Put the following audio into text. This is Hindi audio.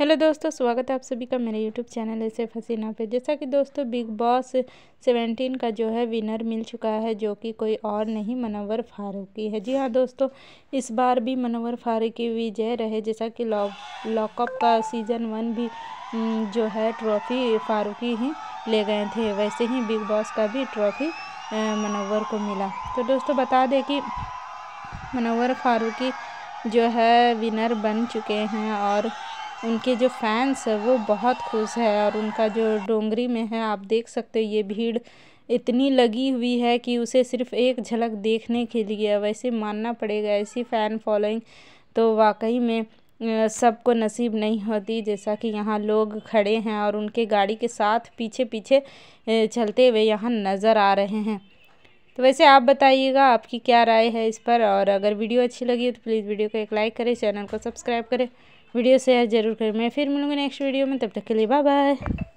हेलो दोस्तों स्वागत है आप सभी का मेरे यूट्यूब चैनल ऐसे फसीना पे जैसा कि दोस्तों बिग बॉस सेवेंटीन का जो है विनर मिल चुका है जो कि कोई और नहीं मनोवर फारूकी है जी हाँ दोस्तों इस बार भी मनोवर फारूकी विजय रहे जैसा कि लॉ लॉकअप का सीज़न वन भी जो है ट्रॉफ़ी फारूकी ही ले गए थे वैसे ही बिग बॉस का भी ट्रॉफ़ी मनोवर को मिला तो दोस्तों बता दें कि मनोवर फारूकी जो है विनर बन चुके हैं और उनके जो फैंस है वो बहुत खुश है और उनका जो डोंगरी में है आप देख सकते हो ये भीड़ इतनी लगी हुई है कि उसे सिर्फ एक झलक देखने के लिए वैसे मानना पड़ेगा ऐसी फ़ैन फॉलोइंग तो वाकई में सबको नसीब नहीं होती जैसा कि यहाँ लोग खड़े हैं और उनके गाड़ी के साथ पीछे पीछे चलते हुए यहाँ नज़र आ रहे हैं तो वैसे आप बताइएगा आपकी क्या राय है इस पर और अगर वीडियो अच्छी लगी तो प्लीज़ वीडियो को एक लाइक करें चैनल को सब्सक्राइब करें वीडियो शेयर ज़रूर करें मैं फिर मिलूँगी नेक्स्ट वीडियो में तब तक के लिए बाय बाय